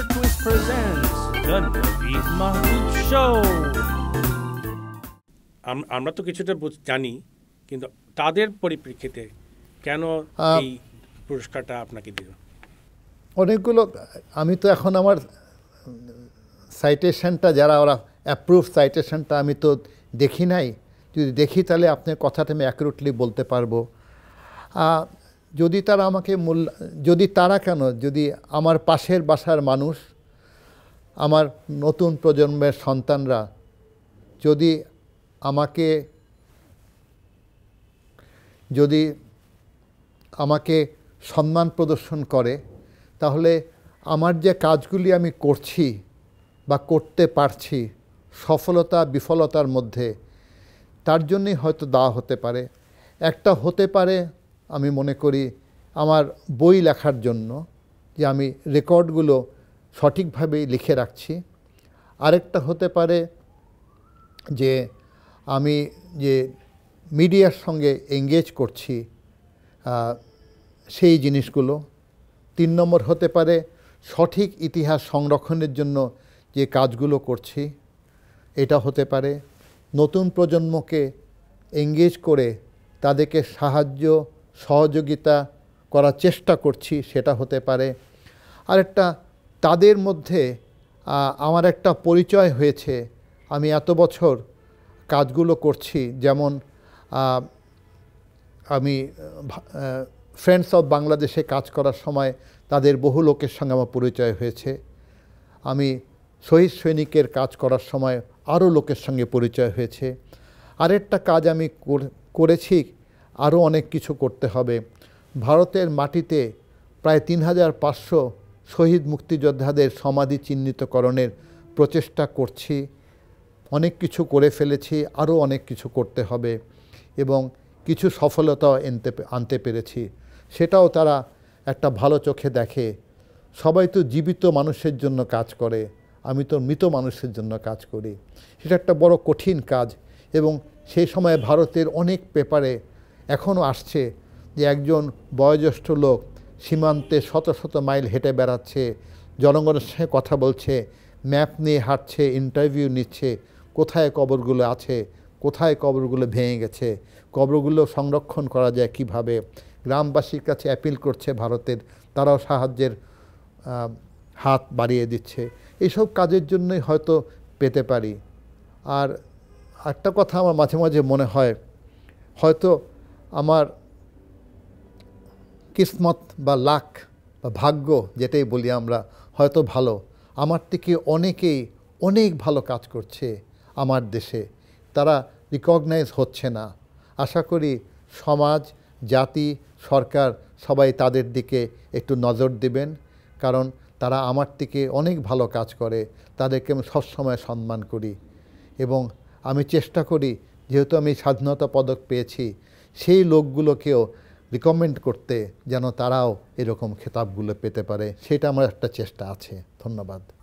Mr. Twist presents Gonna Be Mahmood Show. আমরা তো কিছুটা জানি কিন্তু তাদের পরিপ্রেক্ষিতে কেন এই পুরস্কারটা আপনাকে দিল অনেকগুলো আমি তো এখন আমার সাইটেশনটা যারা ওরা অ্যাপ্রুভ সাইটেশনটা আমি তো দেখি নাই যদি দেখি তাহলে আপনার কথাটা আমি অ্যাকুরেটলি বলতে পারবো যদি তারা আমাকে মূল্য যদি তারা কেন যদি আমার পাশের বাসার মানুষ আমার নতুন প্রজন্মের সন্তানরা যদি আমাকে যদি আমাকে সম্মান প্রদর্শন করে তাহলে আমার যে কাজগুলি আমি করছি বা করতে পারছি সফলতা বিফলতার মধ্যে তার জন্যই হয়তো দা হতে পারে একটা হতে পারে আমি মনে করি আমার বই লেখার জন্য যে আমি রেকর্ডগুলো সঠিকভাবে লিখে রাখছি আরেকটা হতে পারে যে আমি যে মিডিয়ার সঙ্গে এঙ্গেজ করছি সেই জিনিসগুলো তিন নম্বর হতে পারে সঠিক ইতিহাস সংরক্ষণের জন্য যে কাজগুলো করছি এটা হতে পারে নতুন প্রজন্মকে এঙ্গেজ করে তাদেরকে সাহায্য সহযোগিতা করার চেষ্টা করছি সেটা হতে পারে আর একটা তাদের মধ্যে আমার একটা পরিচয় হয়েছে আমি এত বছর কাজগুলো করছি যেমন আমি ফ্রেন্ডস অফ বাংলাদেশে কাজ করার সময় তাদের বহু লোকের সঙ্গে আমার পরিচয় হয়েছে আমি শহীদ সৈনিকের কাজ করার সময় আরও লোকের সঙ্গে পরিচয় হয়েছে আরেকটা কাজ আমি করেছি আরও অনেক কিছু করতে হবে ভারতের মাটিতে প্রায় তিন হাজার পাঁচশো শহীদ মুক্তিযোদ্ধাদের সমাধি চিহ্নিতকরণের প্রচেষ্টা করছি অনেক কিছু করে ফেলেছি আরও অনেক কিছু করতে হবে এবং কিছু সফলতাও এনতে আনতে পেরেছি সেটাও তারা একটা ভালো চোখে দেখে সবাই তো জীবিত মানুষের জন্য কাজ করে আমি তো মৃত মানুষের জন্য কাজ করি সেটা একটা বড় কঠিন কাজ এবং সেই সময় ভারতের অনেক পেপারে এখনও আসছে যে একজন বয়োজ্যেষ্ঠ লোক সীমান্তে শত শত মাইল হেঁটে বেড়াচ্ছে জনগণের সঙ্গে কথা বলছে ম্যাপ নিয়ে হাঁটছে ইন্টারভিউ নিচ্ছে কোথায় কবরগুলো আছে কোথায় কবরগুলো ভেঙে গেছে কবরগুলো সংরক্ষণ করা যায় কিভাবে গ্রামবাসীর কাছে অ্যাপিল করছে ভারতের তারাও সাহায্যের হাত বাড়িয়ে দিচ্ছে এইসব কাজের জন্যই হয়তো পেতে পারি আর একটা কথা আমার মাঝে মাঝে মনে হয় হয়তো আমার কিসমত বা লাখ বা ভাগ্য যেটাই বলি আমরা হয়তো ভালো আমার থেকে অনেকেই অনেক ভালো কাজ করছে আমার দেশে তারা রিকগনাইজ হচ্ছে না আশা করি সমাজ জাতি সরকার সবাই তাদের দিকে একটু নজর দিবেন কারণ তারা আমার থেকে অনেক ভালো কাজ করে তাদেরকে আমি সবসময় সম্মান করি এবং আমি চেষ্টা করি যেহেতু আমি স্বাধীনতা পদক পেয়েছি সেই লোকগুলোকেও রিকমেন্ড করতে যেন তারাও এরকম খেতাবগুলো পেতে পারে সেটা আমার একটা চেষ্টা আছে ধন্যবাদ